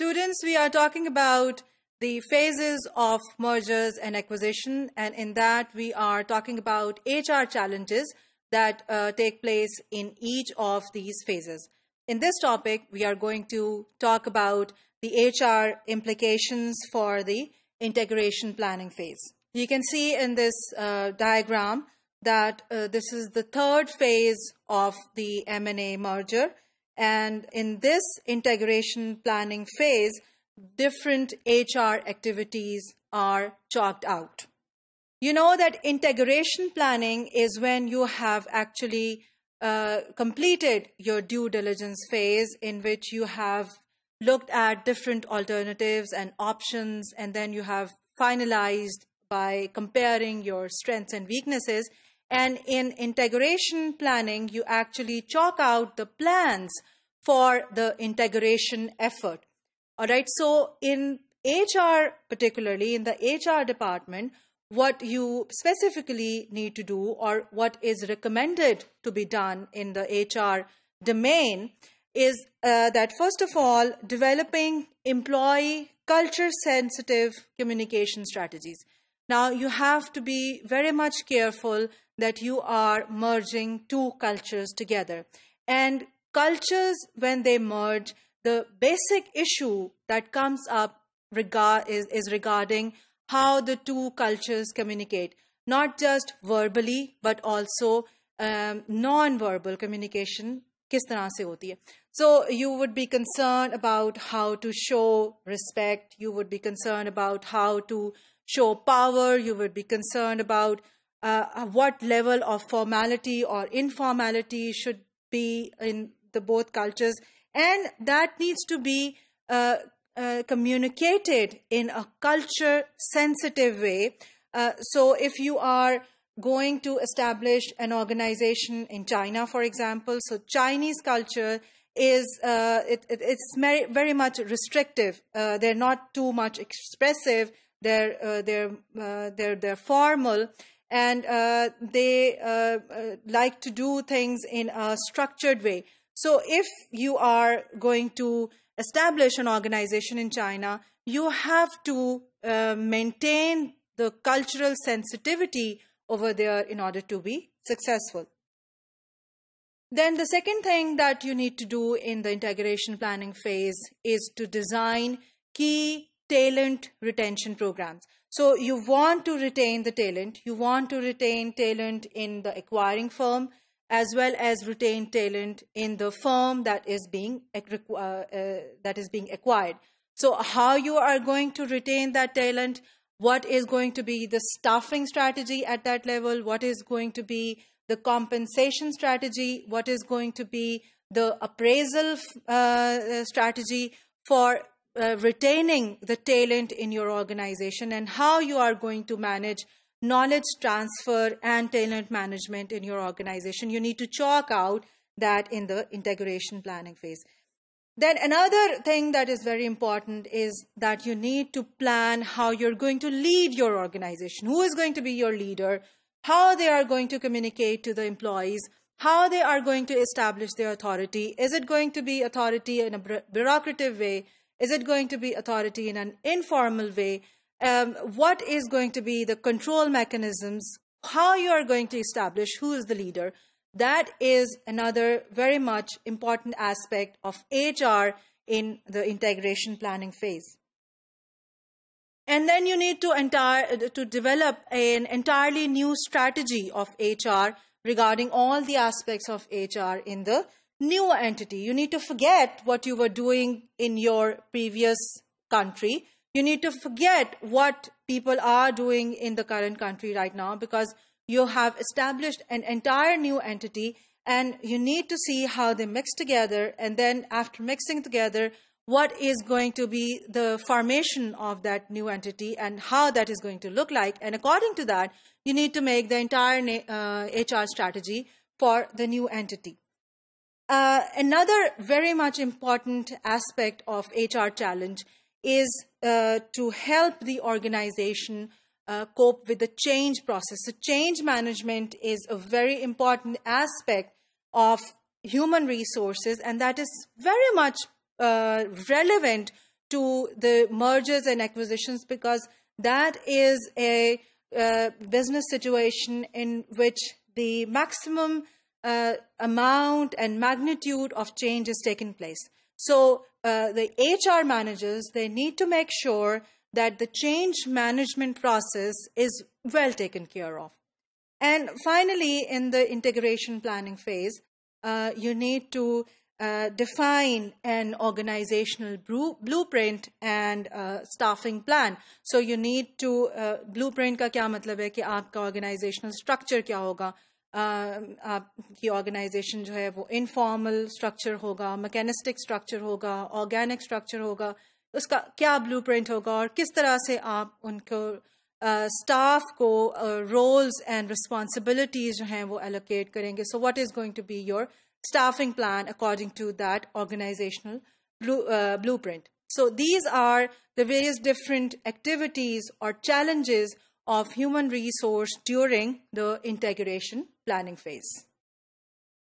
Students, we are talking about the phases of mergers and acquisition, and in that we are talking about HR challenges that uh, take place in each of these phases. In this topic, we are going to talk about the HR implications for the integration planning phase. You can see in this uh, diagram that uh, this is the third phase of the M&A merger, and in this integration planning phase, different HR activities are chalked out. You know that integration planning is when you have actually uh, completed your due diligence phase, in which you have looked at different alternatives and options, and then you have finalized by comparing your strengths and weaknesses. And in integration planning, you actually chalk out the plans for the integration effort. All right, so in HR, particularly in the HR department, what you specifically need to do or what is recommended to be done in the HR domain is uh, that first of all, developing employee culture sensitive communication strategies. Now, you have to be very much careful that you are merging two cultures together. And cultures, when they merge, the basic issue that comes up regard, is, is regarding how the two cultures communicate, not just verbally, but also um, non-verbal communication Kis tarah se hoti hai? So you would be concerned about how to show respect. You would be concerned about how to show power. You would be concerned about uh, what level of formality or informality should be in the both cultures and that needs to be uh, uh, communicated in a culture sensitive way uh, so if you are going to establish an organization in china for example so chinese culture is uh, it, it, it's very, very much restrictive uh, they're not too much expressive they're they're, they're they're formal and uh, they uh, uh, like to do things in a structured way. So, if you are going to establish an organization in China, you have to uh, maintain the cultural sensitivity over there in order to be successful. Then the second thing that you need to do in the integration planning phase is to design key talent retention programs. So you want to retain the talent. You want to retain talent in the acquiring firm as well as retain talent in the firm that is being uh, uh, that is being acquired. So how you are going to retain that talent? What is going to be the staffing strategy at that level? What is going to be the compensation strategy? What is going to be the appraisal uh, strategy for uh, retaining the talent in your organization and how you are going to manage knowledge transfer and talent management in your organization. You need to chalk out that in the integration planning phase. Then another thing that is very important is that you need to plan how you're going to lead your organization, who is going to be your leader, how they are going to communicate to the employees, how they are going to establish their authority. Is it going to be authority in a bureaucratic way? Is it going to be authority in an informal way? Um, what is going to be the control mechanisms? How you are going to establish who is the leader? That is another very much important aspect of HR in the integration planning phase. And then you need to, entire, to develop an entirely new strategy of HR regarding all the aspects of HR in the new entity. You need to forget what you were doing in your previous country. You need to forget what people are doing in the current country right now because you have established an entire new entity and you need to see how they mix together and then after mixing together what is going to be the formation of that new entity and how that is going to look like and according to that you need to make the entire uh, hr strategy for the new entity uh, another very much important aspect of HR talent is uh, to help the organization uh, cope with the change process. So, change management is a very important aspect of human resources, and that is very much uh, relevant to the mergers and acquisitions because that is a uh, business situation in which the maximum uh, amount and magnitude of change is taking place. So uh, the HR managers, they need to make sure that the change management process is well taken care of. And finally, in the integration planning phase, uh, you need to uh, define an organizational blueprint and uh, staffing plan. So you need to uh, blueprint ka kya matlab hai ki aapka organizational structure kya होगा आपकी organisation जो है वो informal structure होगा mechanistic structure होगा organic structure होगा उसका क्या ब्लूप्रिंट होगा और किस तरह से आप उनको स्टाफ uh, को रोल्स एंड रिस्पॉन्सिबिलिटीज जो हैं वो एलोकेट करेंगे so what is going to be your staffing plan according to that organisational blueprint so these are the various different activities और challenges of human resource during the integration planning phase.